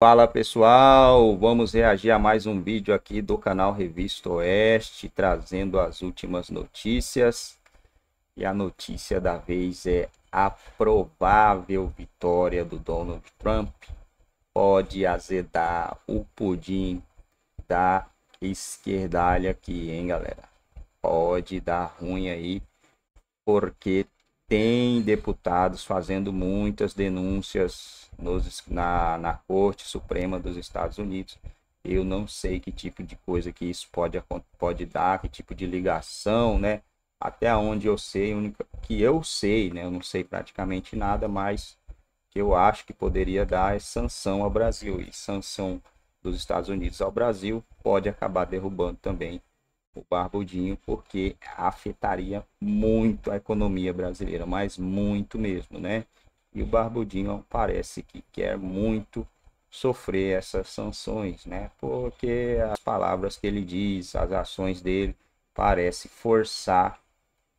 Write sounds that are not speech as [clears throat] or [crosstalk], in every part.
Fala pessoal, vamos reagir a mais um vídeo aqui do canal Revista Oeste, trazendo as últimas notícias. E a notícia da vez é a provável vitória do Donald Trump pode azedar o pudim da esquerdalha aqui, hein galera? Pode dar ruim aí, porque tem deputados fazendo muitas denúncias nos, na, na Corte Suprema dos Estados Unidos. Eu não sei que tipo de coisa que isso pode, pode dar, que tipo de ligação, né? Até onde eu sei, única que eu sei, né? Eu não sei praticamente nada, mas que eu acho que poderia dar é sanção ao Brasil. E sanção dos Estados Unidos ao Brasil pode acabar derrubando também o Barbudinho, porque afetaria muito a economia brasileira, mas muito mesmo, né? E o Barbudinho parece que quer muito sofrer essas sanções, né? Porque as palavras que ele diz, as ações dele, parece forçar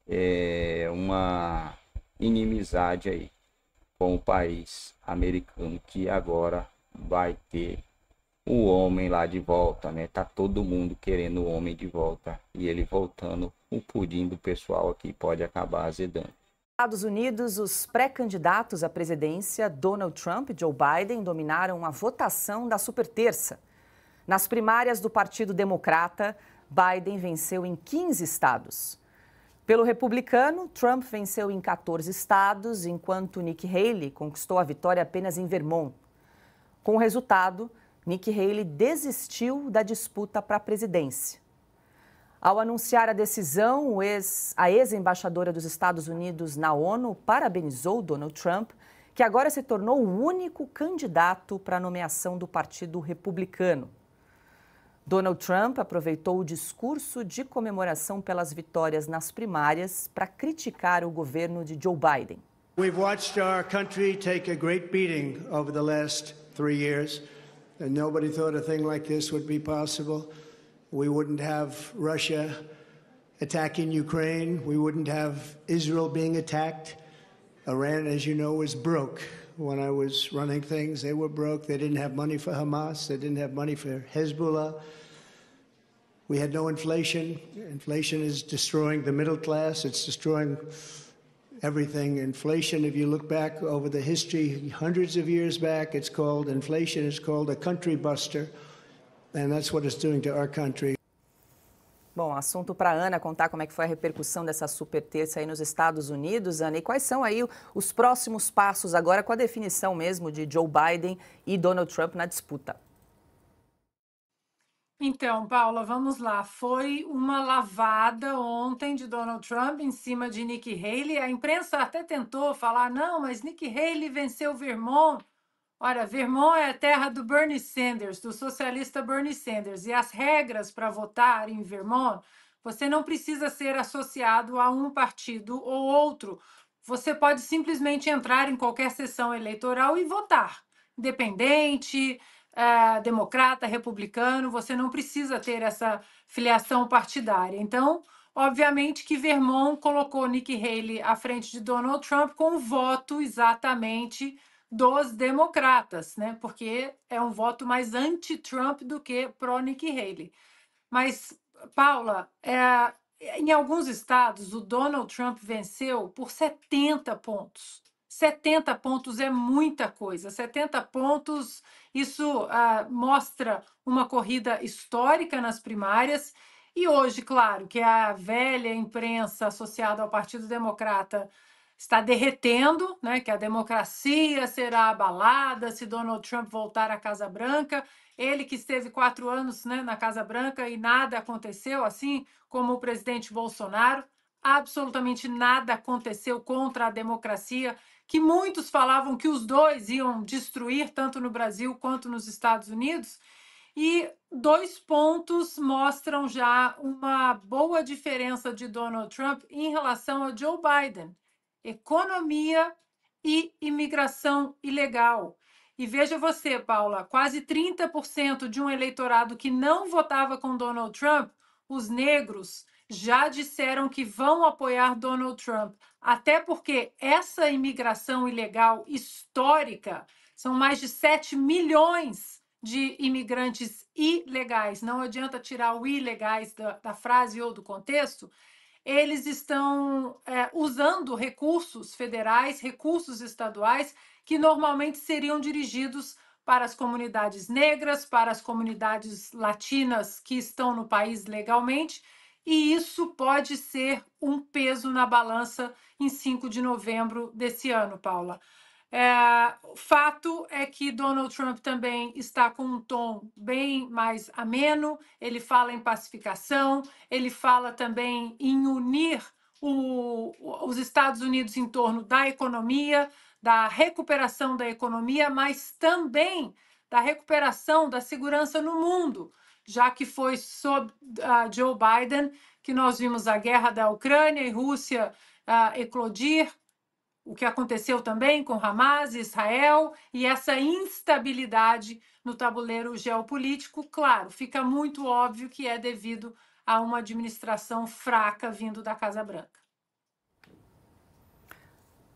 é, uma inimizade aí com o país americano que agora vai ter o homem lá de volta, né? Tá todo mundo querendo o homem de volta. E ele voltando, o pudim do pessoal aqui pode acabar azedando. Estados Unidos, os pré-candidatos à presidência Donald Trump e Joe Biden dominaram a votação da superterça. Nas primárias do Partido Democrata, Biden venceu em 15 estados. Pelo republicano, Trump venceu em 14 estados, enquanto Nick Haley conquistou a vitória apenas em Vermont. Com o resultado, Nikki Haley desistiu da disputa para a presidência. Ao anunciar a decisão, ex, a ex-embaixadora dos Estados Unidos na ONU parabenizou Donald Trump, que agora se tornou o único candidato para a nomeação do Partido Republicano. Donald Trump aproveitou o discurso de comemoração pelas vitórias nas primárias para criticar o governo de Joe Biden. We've watched our country take a great beating over the last three years. and nobody thought a thing like this would be possible. We wouldn't have Russia attacking Ukraine. We wouldn't have Israel being attacked. Iran, as you know, was broke when I was running things. They were broke. They didn't have money for Hamas. They didn't have money for Hezbollah. We had no inflation. Inflation is destroying the middle class. It's destroying everything. Inflation, if you look back over the history, hundreds of years back, it's called inflation, it's called a country buster. And that's what it's doing to our country. Bom, assunto para a Ana contar como é que foi a repercussão dessa super terça aí nos Estados Unidos, Ana. E quais são aí os próximos passos agora com a definição mesmo de Joe Biden e Donald Trump na disputa? Então, Paula, vamos lá. Foi uma lavada ontem de Donald Trump em cima de Nikki Haley. A imprensa até tentou falar: não, mas Nikki Haley venceu Vermont. Ora, Vermont é a terra do Bernie Sanders, do socialista Bernie Sanders. E as regras para votar em Vermont, você não precisa ser associado a um partido ou outro. Você pode simplesmente entrar em qualquer sessão eleitoral e votar, independente é, democrata, republicano, você não precisa ter essa filiação partidária. Então, obviamente que Vermont colocou Nikki Haley à frente de Donald Trump com o voto exatamente dos democratas, né? Porque é um voto mais anti-Trump do que pró-Nikki Haley. Mas, Paula, é, em alguns estados, o Donald Trump venceu por 70 pontos. 70 pontos é muita coisa. 70 pontos, isso ah, mostra uma corrida histórica nas primárias. E hoje, claro, que a velha imprensa associada ao Partido Democrata está derretendo, né? Que a democracia será abalada se Donald Trump voltar à Casa Branca. Ele que esteve quatro anos né, na Casa Branca e nada aconteceu, assim como o presidente Bolsonaro. Absolutamente nada aconteceu contra a democracia que muitos falavam que os dois iam destruir, tanto no Brasil quanto nos Estados Unidos. E dois pontos mostram já uma boa diferença de Donald Trump em relação a Joe Biden: economia e imigração ilegal. E veja você, Paula, quase 30% de um eleitorado que não votava com Donald Trump, os negros, já disseram que vão apoiar Donald Trump até porque essa imigração ilegal histórica são mais de 7 milhões de imigrantes ilegais, não adianta tirar o ilegais da, da frase ou do contexto, eles estão é, usando recursos federais, recursos estaduais, que normalmente seriam dirigidos para as comunidades negras, para as comunidades latinas que estão no país legalmente, e isso pode ser um peso na balança em 5 de novembro desse ano, Paula. É, o fato é que Donald Trump também está com um tom bem mais ameno, ele fala em pacificação, ele fala também em unir o, os Estados Unidos em torno da economia, da recuperação da economia, mas também da recuperação da segurança no mundo já que foi sob uh, Joe Biden que nós vimos a guerra da Ucrânia e Rússia uh, eclodir, o que aconteceu também com Hamas, Israel e essa instabilidade no tabuleiro geopolítico, claro, fica muito óbvio que é devido a uma administração fraca vindo da Casa Branca.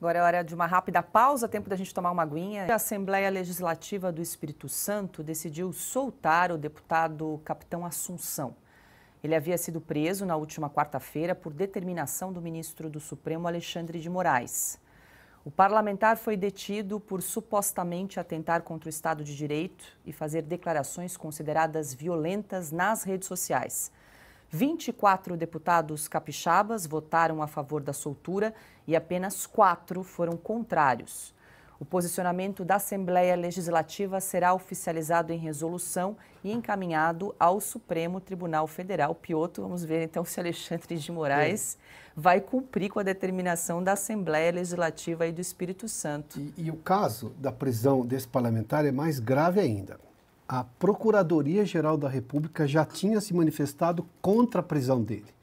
Agora é hora de uma rápida pausa, tempo da gente tomar uma aguinha. A Assembleia Legislativa do Espírito Santo decidiu soltar o deputado Capitão Assunção. Ele havia sido preso na última quarta-feira por determinação do ministro do Supremo Alexandre de Moraes. O parlamentar foi detido por supostamente atentar contra o Estado de Direito e fazer declarações consideradas violentas nas redes sociais. 24 deputados capixabas votaram a favor da soltura e apenas quatro foram contrários. O posicionamento da Assembleia Legislativa será oficializado em resolução e encaminhado ao Supremo Tribunal Federal. Pioto, vamos ver então se Alexandre de Moraes vai cumprir com a determinação da Assembleia Legislativa e do Espírito Santo. E, e o caso da prisão desse parlamentar é mais grave ainda a Procuradoria-Geral da República já tinha se manifestado contra a prisão dele.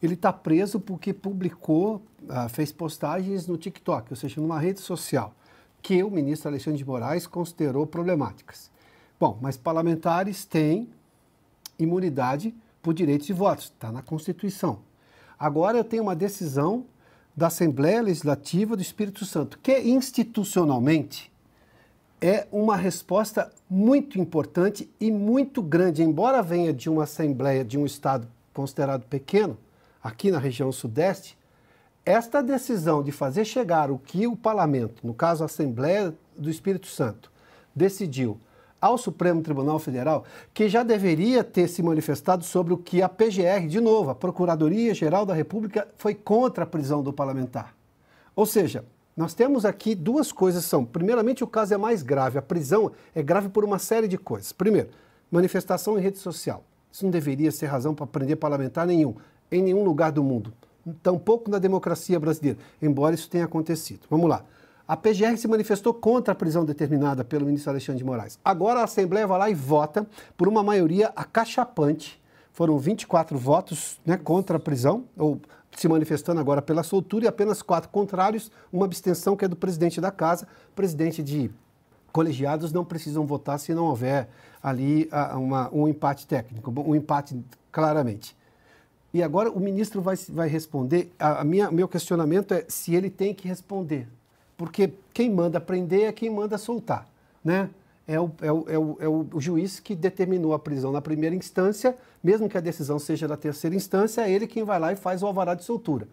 Ele está preso porque publicou, ah, fez postagens no TikTok, ou seja, numa rede social, que o ministro Alexandre de Moraes considerou problemáticas. Bom, mas parlamentares têm imunidade por direitos de voto, está na Constituição. Agora eu tenho uma decisão da Assembleia Legislativa do Espírito Santo, que institucionalmente é uma resposta muito importante e muito grande. Embora venha de uma Assembleia de um Estado considerado pequeno, aqui na região Sudeste, esta decisão de fazer chegar o que o Parlamento, no caso a Assembleia do Espírito Santo, decidiu ao Supremo Tribunal Federal, que já deveria ter se manifestado sobre o que a PGR, de novo, a Procuradoria Geral da República, foi contra a prisão do parlamentar. Ou seja, nós temos aqui duas coisas são. Primeiramente, o caso é mais grave. A prisão é grave por uma série de coisas. Primeiro, manifestação em rede social. Isso não deveria ser razão para prender parlamentar nenhum, em nenhum lugar do mundo. Tampouco na democracia brasileira, embora isso tenha acontecido. Vamos lá. A PGR se manifestou contra a prisão determinada pelo ministro Alexandre de Moraes. Agora a Assembleia vai lá e vota por uma maioria acachapante. Foram 24 votos né, contra a prisão, ou se manifestando agora pela soltura e apenas quatro contrários, uma abstenção que é do presidente da casa, presidente de colegiados não precisam votar se não houver ali ah, uma, um empate técnico, um empate claramente. E agora o ministro vai, vai responder. A, a minha, meu questionamento é se ele tem que responder. Porque quem manda prender é quem manda soltar. Né? é o, é o, é o, é o juiz que determinou a prisão na primeira instância, mesmo que a decisão seja da terceira instância, é ele quem vai lá e faz o alvará de soltura.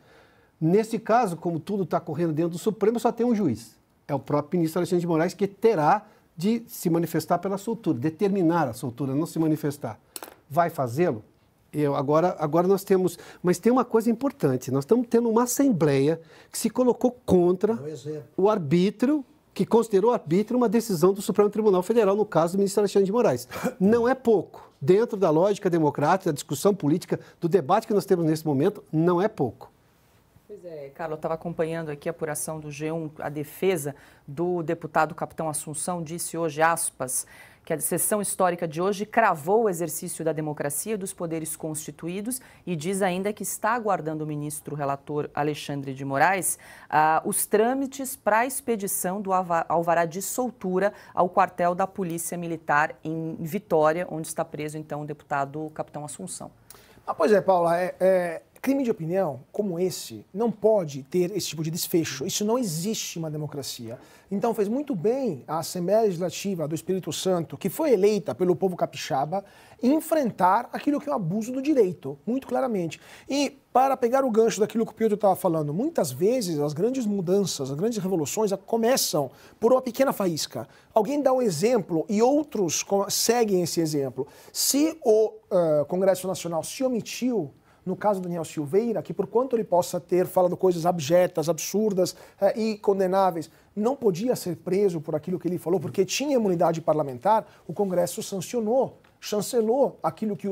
Nesse caso, como tudo está correndo dentro do Supremo, só tem um juiz. É o próprio ministro Alexandre de Moraes que terá de se manifestar pela soltura, determinar a soltura, não se manifestar. Vai fazê-lo? Eu, agora, agora nós temos. Mas tem uma coisa importante: nós estamos tendo uma assembleia que se colocou contra é o arbítrio que considerou arbítrio uma decisão do Supremo Tribunal Federal, no caso do ministro Alexandre de Moraes. [coughs] Não é pouco. Dentro da lógica democrática, da discussão política, do debate que nós temos nesse momento, não é pouco. Pois é, Carlos, eu estava acompanhando aqui a apuração do G1, a defesa do deputado Capitão Assunção disse hoje, aspas, que a sessão histórica de hoje cravou o exercício da democracia e dos poderes constituídos e diz ainda que está aguardando o ministro relator Alexandre de Moraes ah, os trâmites para a expedição do alvará de soltura ao quartel da Polícia Militar em Vitória, onde está preso então o deputado Capitão Assunção. Ah, pois é, Paula, é, é Crime de opinião como esse não pode ter esse tipo de desfecho. Isso não existe em uma democracia. Então fez muito bem a Assembleia Legislativa do Espírito Santo, que foi eleita pelo povo capixaba, enfrentar aquilo que é o um abuso do direito, muito claramente. E para pegar o gancho daquilo que o Pedro estava falando, muitas vezes as grandes mudanças, as grandes revoluções começam por uma pequena faísca. Alguém dá um exemplo e outros seguem esse exemplo. Se o uh, Congresso Nacional se omitiu no caso do Daniel Silveira, que por quanto ele possa ter falado coisas abjetas, absurdas é, e condenáveis, não podia ser preso por aquilo que ele falou, porque tinha imunidade parlamentar, o Congresso sancionou chancelou aquilo que,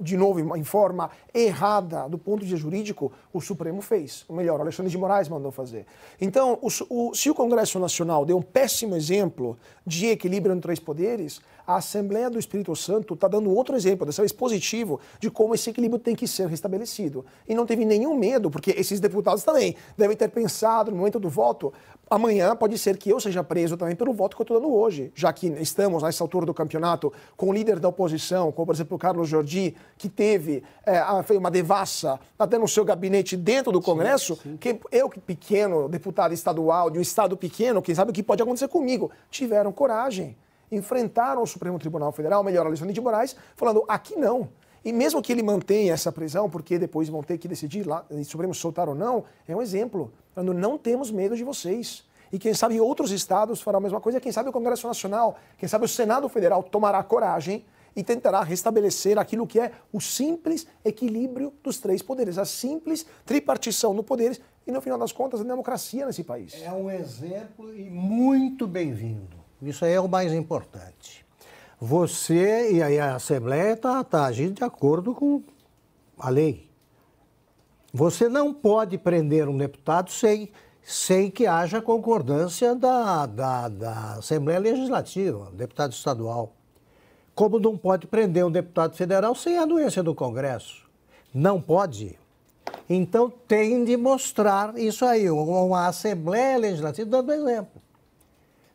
de novo, em forma errada do ponto de vista jurídico, o Supremo fez. Ou melhor, o Alexandre de Moraes mandou fazer. Então, o, o, se o Congresso Nacional deu um péssimo exemplo de equilíbrio entre três poderes, a Assembleia do Espírito Santo está dando outro exemplo, dessa vez positivo, de como esse equilíbrio tem que ser restabelecido. E não teve nenhum medo, porque esses deputados também devem ter pensado no momento do voto. Amanhã pode ser que eu seja preso também pelo voto que eu estou dando hoje, já que estamos nessa altura do campeonato com o líder da oposição, como por exemplo o Carlos Jordi, que teve é, uma devassa até no seu gabinete dentro do Congresso, sim, sim. que eu, que pequeno deputado estadual de um estado pequeno, quem sabe o que pode acontecer comigo, tiveram coragem enfrentaram o Supremo Tribunal Federal, melhor, Alexandre de Moraes, falando aqui não. E mesmo que ele mantenha essa prisão, porque depois vão ter que decidir lá, se o Supremo soltar ou não, é um exemplo. Falando, não temos medo de vocês. E quem sabe outros estados farão a mesma coisa, quem sabe o Congresso Nacional, quem sabe o Senado Federal tomará coragem e tentará restabelecer aquilo que é o simples equilíbrio dos três poderes, a simples tripartição no poderes e, no final das contas, a democracia nesse país. É um exemplo e muito bem-vindo. Isso aí é o mais importante. Você e a Assembleia está tá agindo de acordo com a lei. Você não pode prender um deputado sem, sem que haja concordância da, da, da Assembleia Legislativa, deputado estadual. Como não pode prender um deputado federal sem a doença do Congresso? Não pode. Então tem de mostrar isso aí, uma Assembleia Legislativa dando exemplo.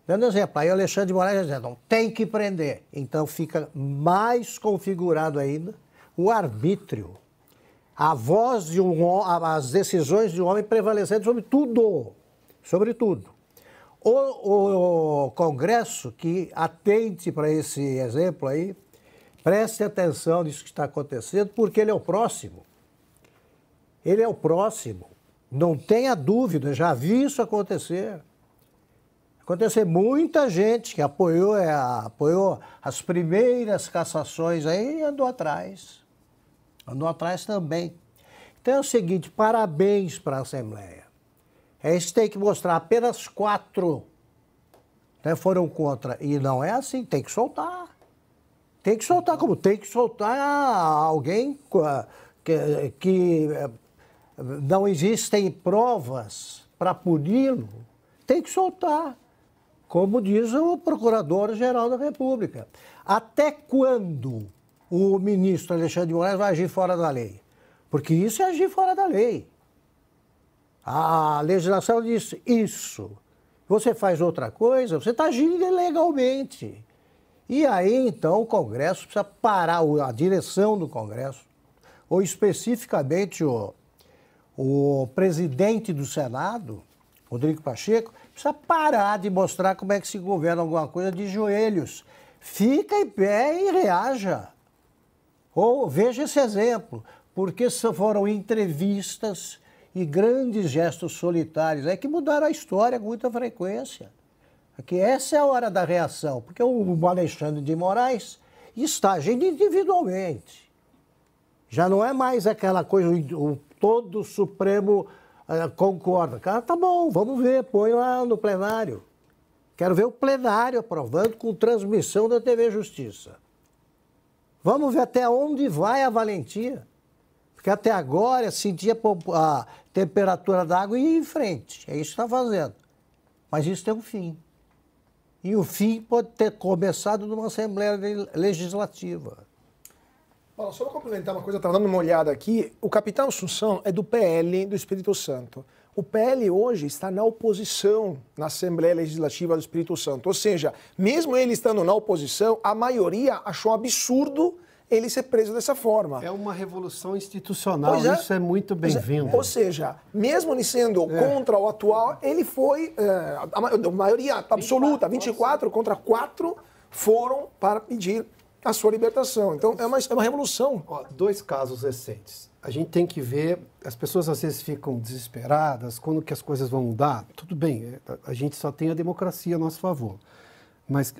Dando exemplo, aí o Alexandre de Moraes dizendo, tem que prender. Então fica mais configurado ainda o arbítrio. A voz de um as decisões de um homem prevalecendo sobre tudo. Sobre tudo. O, o Congresso, que atente para esse exemplo aí, preste atenção nisso que está acontecendo, porque ele é o próximo. Ele é o próximo. Não tenha dúvida, já vi isso acontecer acontecer. Muita gente que apoiou, é, apoiou as primeiras cassações aí andou atrás. Andou atrás também. Então é o seguinte, parabéns para a Assembleia. É isso tem que mostrar apenas quatro né, foram contra. E não é assim, tem que soltar. Tem que soltar como? Tem que soltar alguém que, que eh, não existem provas para puni-lo. Tem que soltar como diz o Procurador-Geral da República. Até quando o ministro Alexandre de Moraes vai agir fora da lei? Porque isso é agir fora da lei. A legislação diz isso. Você faz outra coisa, você está agindo ilegalmente. E aí, então, o Congresso precisa parar, a direção do Congresso, ou especificamente o, o presidente do Senado, Rodrigo Pacheco, precisa parar de mostrar como é que se governa alguma coisa de joelhos. Fica em pé e reaja. Ou veja esse exemplo, porque foram entrevistas e grandes gestos solitários é que mudaram a história com muita frequência. Porque é essa é a hora da reação, porque o Alexandre de Moraes está agindo individualmente. Já não é mais aquela coisa, o todo Supremo ah, concorda. Ah, Cara, tá bom, vamos ver, põe lá no plenário. Quero ver o plenário aprovando com transmissão da TV Justiça. Vamos ver até onde vai a valentia. Porque até agora sentia a temperatura da água e ia em frente. É isso que está fazendo. Mas isso tem um fim. E o fim pode ter começado numa Assembleia Legislativa só para complementar uma coisa, estava tá dando uma olhada aqui. O capitão Assunção é do PL do Espírito Santo. O PL hoje está na oposição na Assembleia Legislativa do Espírito Santo. Ou seja, mesmo ele estando na oposição, a maioria achou absurdo ele ser preso dessa forma. É uma revolução institucional, é. isso é muito é. bem-vindo. Ou seja, mesmo ele sendo é. contra o atual, ele foi, é, a maioria absoluta, 24 contra 4 foram para pedir a sua libertação. Então, é uma, é uma revolução. Ó, dois casos recentes. A gente tem que ver, as pessoas às vezes ficam desesperadas, quando que as coisas vão mudar? Tudo bem, é, a gente só tem a democracia a nosso favor. Mas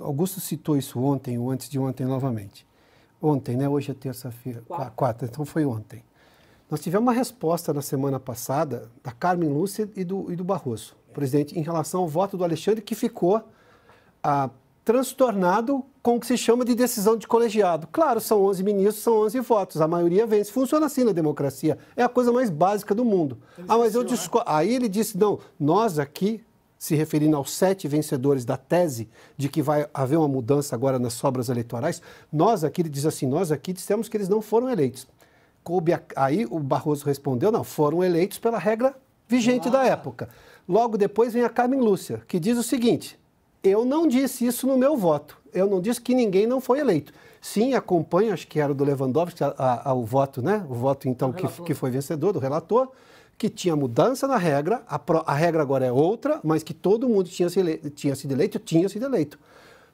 Augusto citou isso ontem, ou antes de ontem novamente. Ontem, né? Hoje é terça-feira. Quarta. Quarta, então foi ontem. Nós tivemos uma resposta na semana passada da Carmen Lúcia e do, e do Barroso, presidente, em relação ao voto do Alexandre, que ficou a transtornado com o que se chama de decisão de colegiado. Claro, são 11 ministros, são 11 votos, a maioria vence. Funciona assim na democracia, é a coisa mais básica do mundo. Ele ah, mas eu discordo. Aí ele disse: não, nós aqui, se referindo aos sete vencedores da tese de que vai haver uma mudança agora nas sobras eleitorais, nós aqui, ele diz assim: nós aqui dissemos que eles não foram eleitos. Coube a... Aí o Barroso respondeu: não, foram eleitos pela regra vigente Nossa. da época. Logo depois vem a Carmen Lúcia, que diz o seguinte eu não disse isso no meu voto. Eu não disse que ninguém não foi eleito. Sim, acompanho, acho que era do Lewandowski, a, a, a, o voto, né? O voto, então, que, que foi vencedor, do relator, que tinha mudança na regra, a, a regra agora é outra, mas que todo mundo tinha, se ele, tinha sido eleito, tinha sido eleito.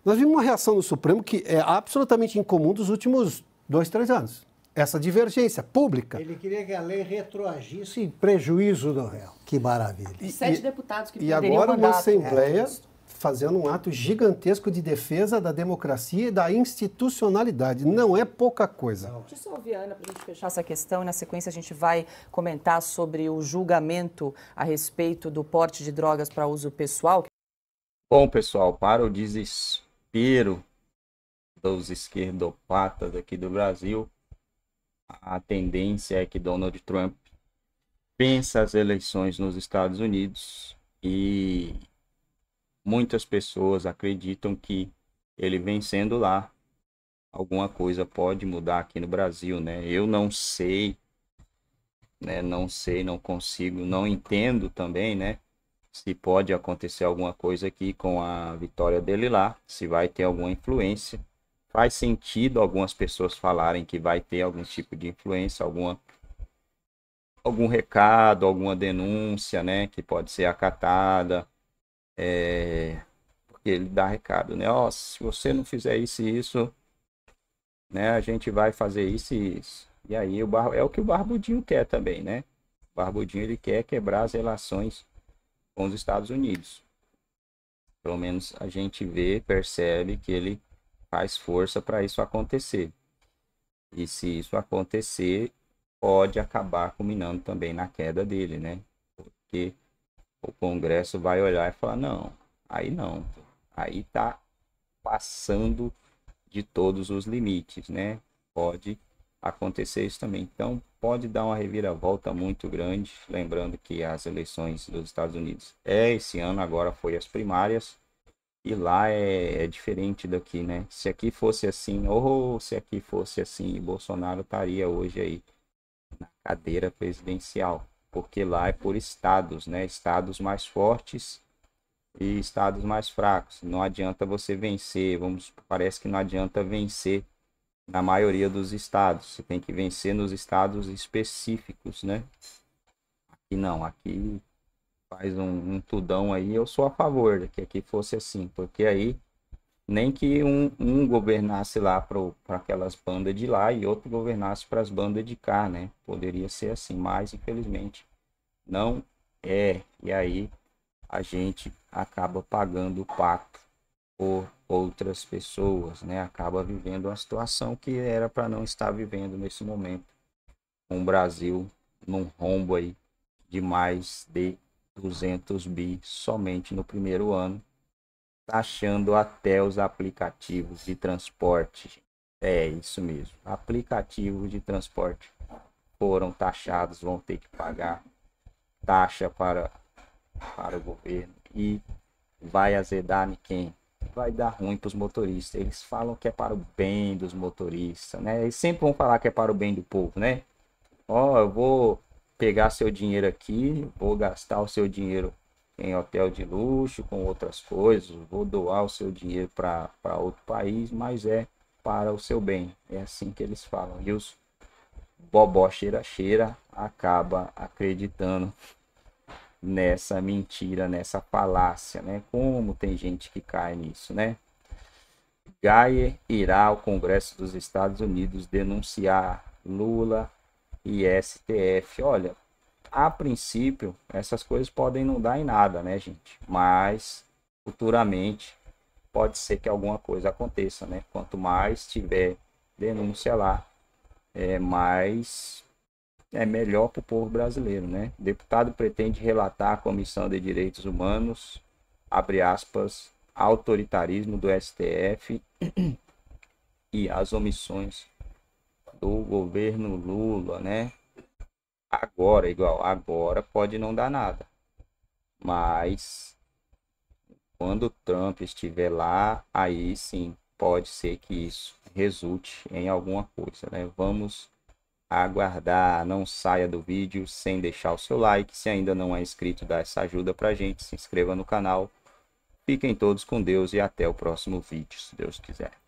Nós vimos uma reação do Supremo que é absolutamente incomum dos últimos dois, três anos. Essa divergência pública. Ele queria que a lei retroagisse em prejuízo do réu. Que maravilha. E, Sete deputados que E agora uma Assembleia. É fazendo um ato gigantesco de defesa da democracia e da institucionalidade. Não é pouca coisa. Deixa eu só ouvir, Ana, para a gente fechar essa questão. Na sequência, a gente vai comentar sobre o julgamento a respeito do porte de drogas para uso pessoal. Bom, pessoal, para o desespero dos esquerdopatas aqui do Brasil, a tendência é que Donald Trump pensa as eleições nos Estados Unidos e muitas pessoas acreditam que ele vencendo lá, alguma coisa pode mudar aqui no Brasil, né? Eu não sei, né? Não sei, não consigo, não entendo também, né? Se pode acontecer alguma coisa aqui com a vitória dele lá, se vai ter alguma influência. Faz sentido algumas pessoas falarem que vai ter algum tipo de influência, alguma algum recado, alguma denúncia, né, que pode ser acatada é, porque ele dá recado, né? Ó, oh, se você não fizer isso e isso, né? A gente vai fazer isso e isso. E aí o bar... é o que o Barbudinho quer também, né? O Barbudinho ele quer quebrar as relações com os Estados Unidos. Pelo menos a gente vê, percebe que ele faz força para isso acontecer. E se isso acontecer, pode acabar culminando também na queda dele, né? Porque o Congresso vai olhar e falar: não, aí não, aí tá passando de todos os limites, né? Pode acontecer isso também. Então, pode dar uma reviravolta muito grande. Lembrando que as eleições dos Estados Unidos é esse ano, agora foi as primárias. E lá é, é diferente daqui, né? Se aqui fosse assim, ou se aqui fosse assim, Bolsonaro estaria hoje aí na cadeira presidencial porque lá é por estados, né? Estados mais fortes e estados mais fracos. Não adianta você vencer, vamos, parece que não adianta vencer na maioria dos estados. Você tem que vencer nos estados específicos, né? Aqui não, aqui faz um, um tudão aí, eu sou a favor que aqui fosse assim, porque aí nem que um, um governasse lá para aquelas bandas de lá e outro governasse para as bandas de cá, né? Poderia ser assim, mas infelizmente não é. E aí a gente acaba pagando o pato por outras pessoas, né? Acaba vivendo uma situação que era para não estar vivendo nesse momento. Com um o Brasil num rombo aí de mais de 200 bi somente no primeiro ano taxando até os aplicativos de transporte. É isso mesmo. Aplicativos de transporte foram taxados, vão ter que pagar taxa para, para o governo e vai azedar em quem? Vai dar ruim para os motoristas. Eles falam que é para o bem dos motoristas, né? Eles sempre vão falar que é para o bem do povo, né? Ó, oh, eu vou pegar seu dinheiro aqui, vou gastar o seu dinheiro em hotel de luxo, com outras coisas, vou doar o seu dinheiro para outro país, mas é para o seu bem. É assim que eles falam. E os bobó cheira-cheira acaba acreditando nessa mentira, nessa palácia né? Como tem gente que cai nisso, né? Gaia irá ao Congresso dos Estados Unidos denunciar Lula e STF. Olha, a princípio, essas coisas podem não dar em nada, né, gente? Mas futuramente pode ser que alguma coisa aconteça, né? Quanto mais tiver denúncia lá, é mais é melhor para o povo brasileiro, né? deputado pretende relatar à Comissão de Direitos Humanos, abre aspas, autoritarismo do STF [clears throat] e as omissões do governo Lula, né? agora, igual agora pode não dar nada. Mas quando o Trump estiver lá, aí sim pode ser que isso resulte em alguma coisa, né? Vamos aguardar, não saia do vídeo sem deixar o seu like. Se ainda não é inscrito, dá essa ajuda para gente, se inscreva no canal. Fiquem todos com Deus e até o próximo vídeo, se Deus quiser.